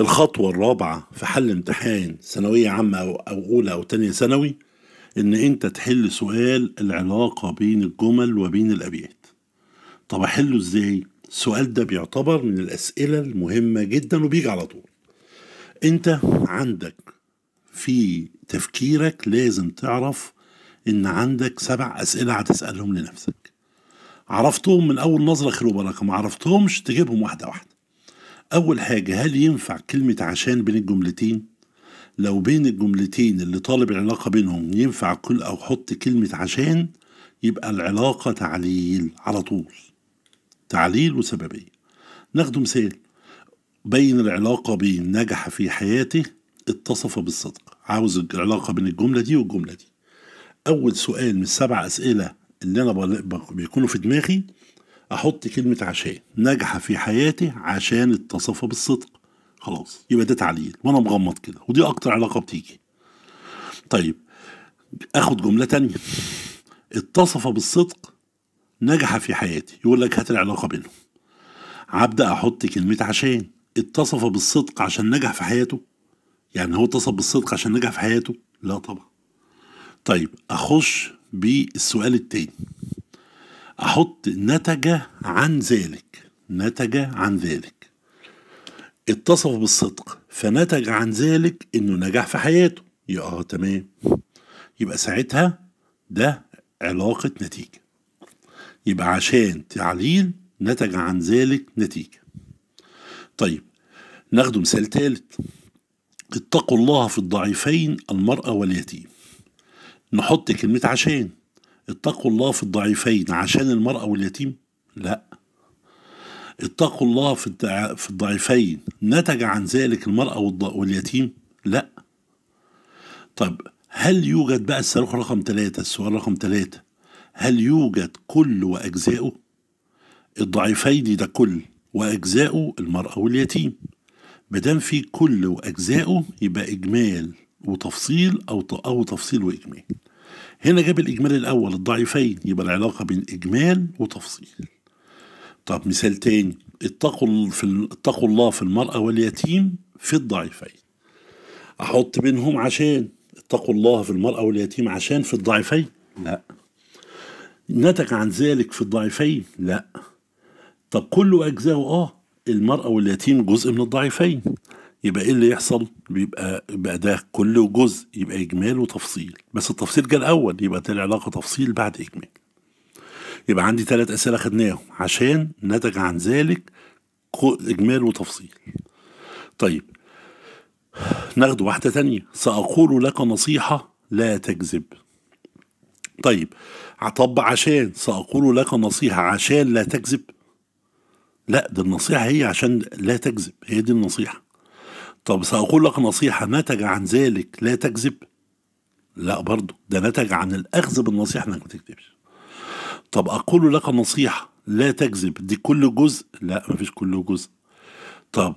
الخطوة الرابعة في حل امتحان ثانوية عامة أو, أولى أو تانية ثانوي إن أنت تحل سؤال العلاقة بين الجمل وبين الأبيات طب أحله إزاي؟ السؤال ده بيعتبر من الأسئلة المهمة جدا وبيجي على طول أنت عندك في تفكيرك لازم تعرف إن عندك سبع أسئلة هتسألهم لنفسك عرفتهم من أول نظرة خير وبركة ما عرفتهمش تجيبهم واحدة واحدة أول حاجة هل ينفع كلمة عشان بين الجملتين؟ لو بين الجملتين اللي طالب العلاقة بينهم ينفع كل أو حط كلمة عشان يبقى العلاقة تعليل على طول تعليل وسببية ناخد مثال بين العلاقة بين نجح في حياته اتصف بالصدق عاوز العلاقة بين الجملة دي والجملة دي أول سؤال من السبع أسئلة اللي أنا بيكونوا في دماغي احط كلمه عشان ناجحه في حياتي عشان اتصفها بالصدق خلاص يبقى ده تعليل وانا مغمض كده ودي اكتر علاقه بتيجي طيب اخد جمله تانية اتصف بالصدق نجح في حياتي يقول لك هات العلاقه بينهم هبدا احط كلمه عشان اتصف بالصدق عشان نجح في حياته يعني هو اتصف بالصدق عشان نجح في حياته لا طبعا طيب اخش بالسؤال التاني أحط نتج عن ذلك نتج عن ذلك اتصف بالصدق فنتج عن ذلك إنه نجح في حياته يا آه تمام يبقى ساعتها ده علاقة نتيجة يبقى عشان تعليل نتج عن ذلك نتيجة طيب ناخد مثال ثالث اتقوا الله في الضعيفين المرأة واليتيم نحط كلمة عشان اتقوا الله في الضعيفين عشان المرأة واليتيم لا اتقوا الله في في الضعيفين نتج عن ذلك المرأة واليتيم لا طيب هل يوجد بقى الصاروخ رقم ثلاثة السؤال رقم ثلاثة هل يوجد كل وأجزاؤه الضعيفين ده كل وأجزاؤه المرأة واليتيم مادام في كل وأجزاؤه يبقى إجمال وتفصيل أو أو تفصيل وإجمال هنا جاب الإجمال الأول الضعيفين يبقى العلاقة بين إجمال وتفصيل طب مثال تاني اتقوا في اتقوا الله في المرأة واليتيم في الضعيفين أحط بينهم عشان اتقوا الله في المرأة واليتيم عشان في الضعيفين لا نتج عن ذلك في الضعيفين لا طب كله أجزاءه آه المرأة واليتيم جزء من الضعيفين يبقى ايه اللي يحصل بيبقى يبقى ده كل جزء يبقى اجمال وتفصيل بس التفصيل جه الاول يبقى ده العلاقه تفصيل بعد اجمال يبقى عندي ثلاث اسئله خدناهم عشان نتج عن ذلك اجمال وتفصيل طيب ناخد واحده تانية ساقول لك نصيحه لا تكذب طيب طب عشان ساقول لك نصيحه عشان لا تكذب لا دي النصيحه هي عشان لا تكذب هي دي النصيحه طب سأقول لك نصيحة نتج عن ذلك لا تكذب لا برضه ده نتج عن الأخذ بالنصيحة إنك ما تكذبش طب أقول لك نصيحة لا تكذب دي كل جزء لا مفيش كل جزء طب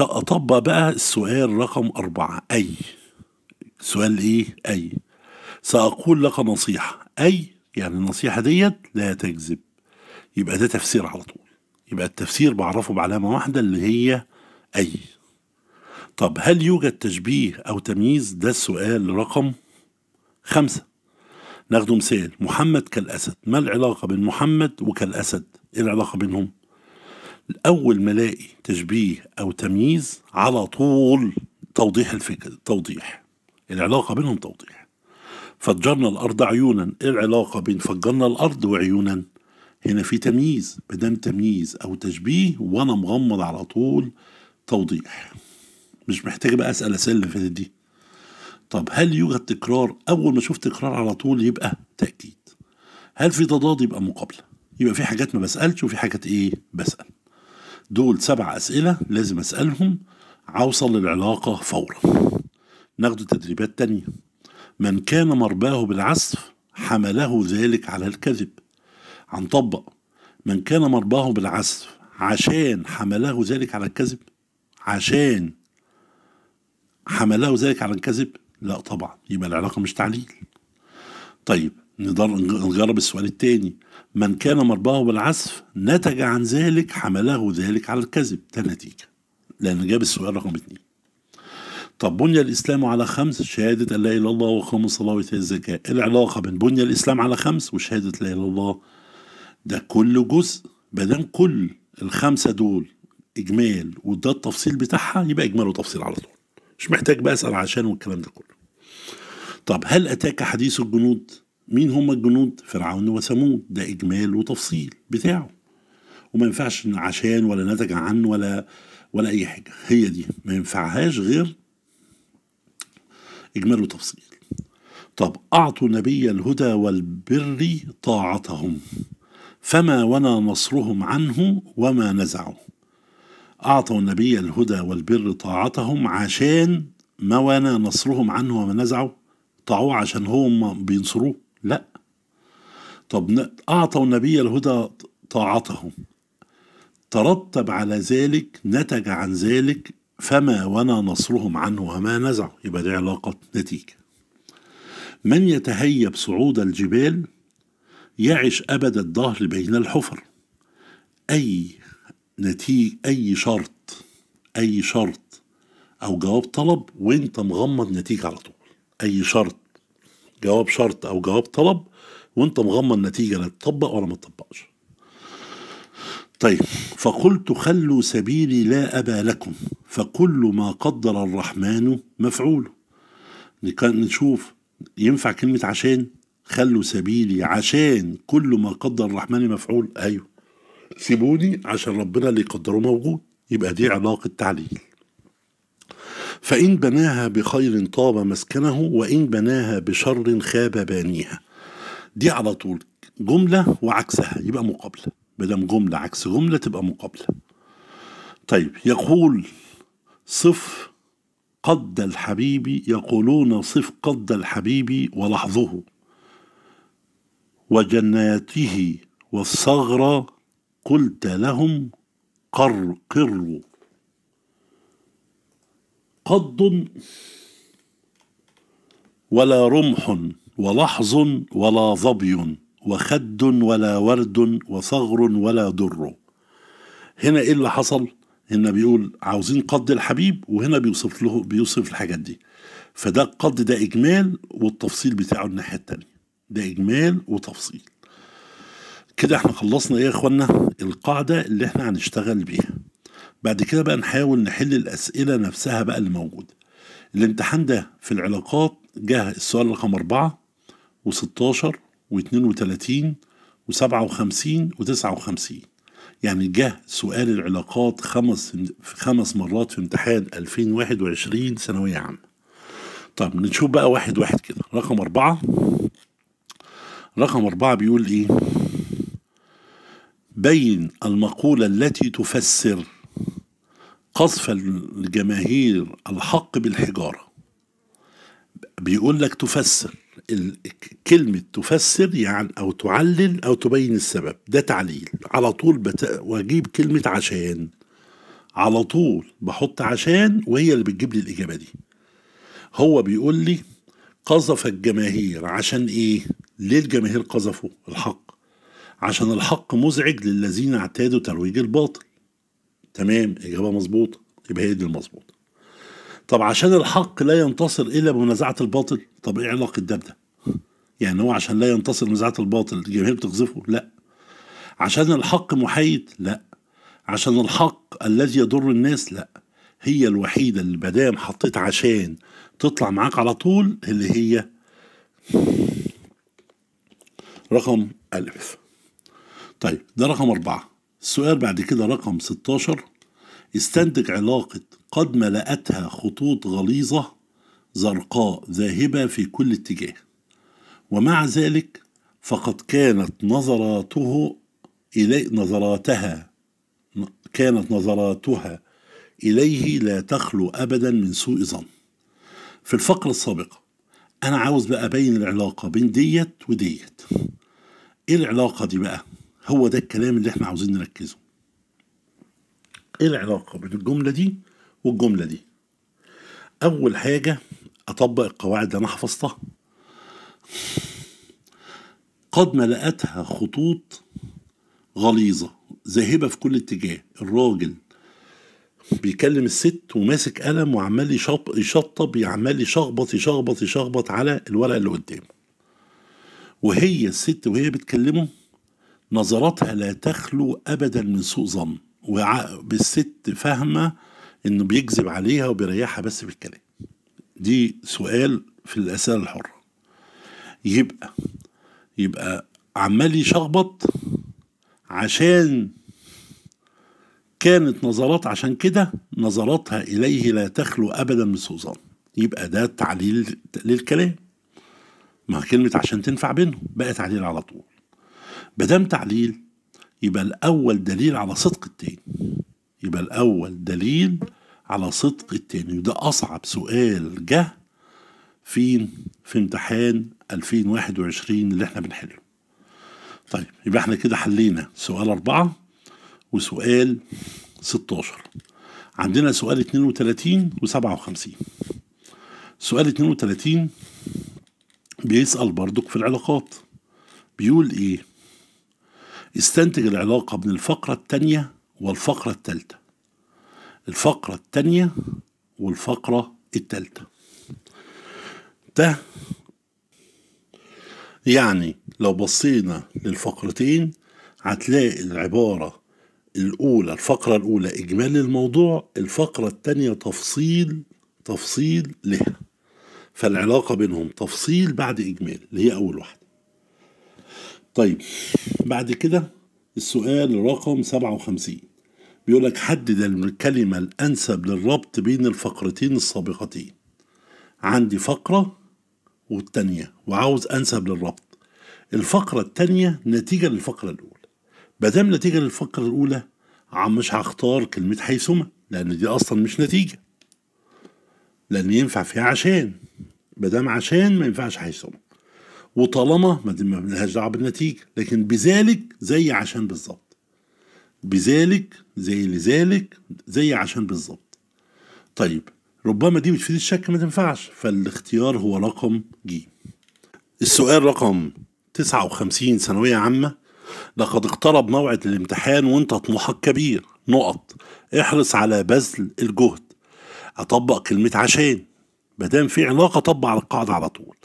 أطبق بقى السؤال رقم أربعة أي سؤال إيه أي سأقول لك نصيحة أي يعني النصيحة ديت لا تكذب يبقى ده تفسير على طول يبقى التفسير بعرفه بعلامة واحدة اللي هي أي طب هل يوجد تشبيه أو تمييز ده السؤال رقم خمسة ناخده مثال محمد كالأسد ما العلاقة بين محمد وكالأسد إيه العلاقة بينهم أول ما ألاقي تشبيه أو تمييز على طول توضيح الفكر توضيح العلاقة بينهم توضيح فجرنا الأرض عيونا إيه العلاقة بين فجرنا الأرض وعيونا هنا في تمييز بدم تمييز أو تشبيه وأنا مغمض على طول توضيح مش محتاج بقى اسال الاسئله اللي فاتت دي طب هل يوجد تكرار اول ما اشوف تكرار على طول يبقى تاكيد هل في تضاد يبقى مقابله يبقى في حاجات ما بسالش وفي حاجات ايه بسال دول سبع اسئله لازم اسالهم اوصل للعلاقه فورا ناخد تدريبات تانية من كان مرباه بالعسف حمله ذلك على الكذب هنطبق من كان مرباه بالعسف عشان حمله ذلك على الكذب عشان حمله ذلك على الكذب؟ لا طبعا يبقى العلاقة مش تعليل طيب نجرب السؤال الثاني من كان مرباه بالعزف نتج عن ذلك حمله ذلك على الكذب ده نتيجة لأن جاب السؤال رقم اثنين طب بني الإسلام على خمس شهادة لا إله إلا الله وقام الصلاة وإيتاء الزكاة إيه العلاقة بين بني الإسلام على خمس وشهادة لا إله إلا الله ده كل جزء بدل كل الخمسة دول إجمال وده التفصيل بتاعها يبقى إجمال وتفصيل على طول مش محتاج بقى اسال عشان والكلام ده كله طب هل اتاك حديث الجنود مين هم الجنود فرعون وثمود ده اجمال وتفصيل بتاعه وما ينفعش عشان ولا نتج عن ولا ولا اي حاجه هي دي ما ينفعهاش غير اجمال وتفصيل طب اعطوا نبي الهدى والبر طاعتهم فما ونا نصرهم عنه وما نزعوا أعطوا النبي الهدى والبر طاعتهم عشان ما وانا نصرهم عنه وما نزعوا طاعوه عشان هم بينصروه لا طب أعطوا النبي الهدى طاعتهم ترتب على ذلك نتج عن ذلك فما ونا نصرهم عنه وما نزعه يبقى دي علاقة نتيجة من يتهيب صعود الجبال يعش أبد الدهر بين الحفر أي نتيجة أي شرط أي شرط أو جواب طلب وأنت مغمض نتيجة على طول أي شرط جواب شرط أو جواب طلب وأنت مغمض نتيجة لا تطبق ولا ما تطبقش طيب فقلت خلوا سبيلي لا أبا لكم فكل ما قدر الرحمن مفعول نشوف ينفع كلمة عشان خلوا سبيلي عشان كل ما قدر الرحمن مفعول أيوه سيبوني عشان ربنا اللي يقدره موجود يبقى دي علاقة تعليل فإن بناها بخير طاب مسكنه وإن بناها بشر خاب بانيها دي على طول جملة وعكسها يبقى مقابلة بدم جملة عكس جملة تبقى مقابلة طيب يقول صف قد الحبيب يقولون صف قد الحبيب ولحظه وجناته والصغرى قلت لهم قر قض ولا رمح ولحظ ولا ظبي وخد ولا ورد وثغر ولا در هنا ايه اللي حصل هنا بيقول عاوزين قض الحبيب وهنا بيوصف له بيوصف الحاجات دي فده القض ده اجمال والتفصيل بتاعه الناحيه الثانيه ده اجمال وتفصيل كده احنا خلصنا ايه يا اخوانا القاعدة اللي احنا هنشتغل بيها بعد كده بقى نحاول نحل الأسئلة نفسها بقى اللي موجودة الامتحان ده في العلاقات جه السؤال رقم اربعه و16 و32 و57 و59 يعني جه سؤال العلاقات خمس خمس مرات في امتحان 2021 ثانوية عامة طب نشوف بقى واحد واحد كده رقم أربعة رقم أربعة بيقول إيه بين المقولة التي تفسر قذف الجماهير الحق بالحجارة بيقول لك تفسر كلمة تفسر يعني أو تعلل أو تبين السبب ده تعليل على طول بت... وأجيب كلمة عشان على طول بحط عشان وهي اللي بتجيب لي الإجابة دي هو بيقول لي قذف الجماهير عشان إيه ليه الجماهير قذفوا الحق عشان الحق مزعج للذين اعتادوا ترويج الباطل تمام إجابة مظبوطة يبقى هي دي المظبوطة طب عشان الحق لا ينتصر إلا بمنازعة الباطل طب إيه علاقة ده بده يعني هو عشان لا ينتصر منازعة الباطل الجماهير بتقذفه لا عشان الحق محايد لا عشان الحق الذي يضر الناس لا هي الوحيدة اللي بدام حطيت عشان تطلع معاك على طول اللي هي رقم ألف طيب ده رقم أربعة السؤال بعد كده رقم 16 استنتج علاقة قد ملأتها خطوط غليظة زرقاء ذاهبة في كل اتجاه ومع ذلك فقد كانت نظراته إلي نظراتها كانت نظراتها إليه لا تخلو أبدا من سوء ظن في الفقرة السابقة أنا عاوز بقى أبين العلاقة بين ديت وديت إيه العلاقة دي بقى؟ هو ده الكلام اللي احنا عاوزين نركزه ايه العلاقة بين الجملة دي والجملة دي اول حاجة اطبق القواعد اللي انا حفظتها قد ملأتها خطوط غليظة ذاهبة في كل اتجاه الراجل بيكلم الست وماسك قلم وعمال يشطب يعمال يشخبط يشخبط يشخبط على الورقة اللي قدامه وهي الست وهي بتكلمه نظراتها لا تخلو ابدا من سوء ظن بالست فاهمه انه بيكذب عليها وبيريحها بس بالكلام دي سؤال في الاسئله الحره يبقى يبقى عمال يشخبط عشان كانت نظرات عشان كده نظراتها اليه لا تخلو ابدا من سوء ظن يبقى ده تعليل للكلام ما كلمه عشان تنفع بينهم بقى تعليل على طول بدم تعليل يبقى الاول دليل على صدق التاني يبقى الاول دليل على صدق التاني وده اصعب سؤال جه فين في امتحان 2021 اللي احنا بنحله طيب يبقى احنا كده حلينا سؤال أربعة وسؤال 16 عندنا سؤال 32 و57 سؤال 32 بيسأل برضك في العلاقات بيقول ايه يستنتج العلاقة بين الفقرة التانية والفقرة التالتة الفقرة التانية والفقرة التالتة ده يعني لو بصينا للفقرتين هتلاقي العبارة الأولى الفقرة الأولى إجمالي الموضوع الفقرة التانية تفصيل تفصيل لها فالعلاقة بينهم تفصيل بعد إجمال اللي هي أول واحدة طيب بعد كده السؤال رقم 57 بيقول لك حدد الكلمة الأنسب للربط بين الفقرتين السابقتين عندي فقرة والتانية وعاوز أنسب للربط الفقرة التانية نتيجة للفقرة الأولى مادام نتيجة للفقرة الأولى عم مش هختار كلمة حيثما لأن دي أصلا مش نتيجة لأن ينفع فيها عشان مادام عشان ما ينفعش حيثما وطالما ما لهاش دعوه بالنتيجه لكن بذلك زي عشان بالظبط بذلك زي لذلك زي عشان بالظبط طيب ربما دي بتفيد الشك ما تنفعش فالاختيار هو رقم ج السؤال رقم 59 ثانوية عامة لقد اقترب موعد الامتحان وانت طموحك كبير نقط احرص على بذل الجهد اطبق كلمة عشان مادام في علاقة طبق على القاعدة على طول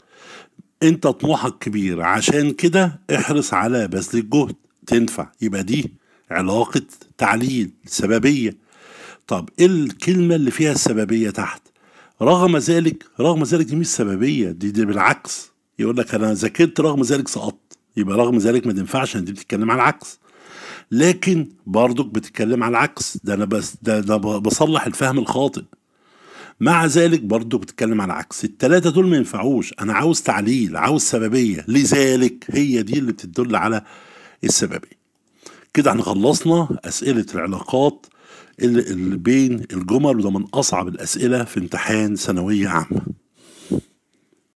انت طموحك كبير عشان كده احرص على بذل الجهد تنفع يبقى دي علاقة تعليل سببية طب ايه الكلمة اللي فيها السببية تحت رغم ذلك رغم ذلك دي مش سببية دي, دي بالعكس يقول لك انا ذاكرت رغم ذلك سقطت يبقى رغم ذلك ما تنفعش دي بتتكلم على العكس لكن برضك بتتكلم على العكس ده انا بس ده, ده بصلح الفهم الخاطئ مع ذلك برضه بتتكلم على عكس التلاتة دول ما ينفعوش انا عاوز تعليل عاوز سببية لذلك هي دي اللي بتدل على السببية كده احنا خلصنا اسئلة العلاقات اللي بين الجمل وده من اصعب الاسئلة في امتحان ثانوية عامة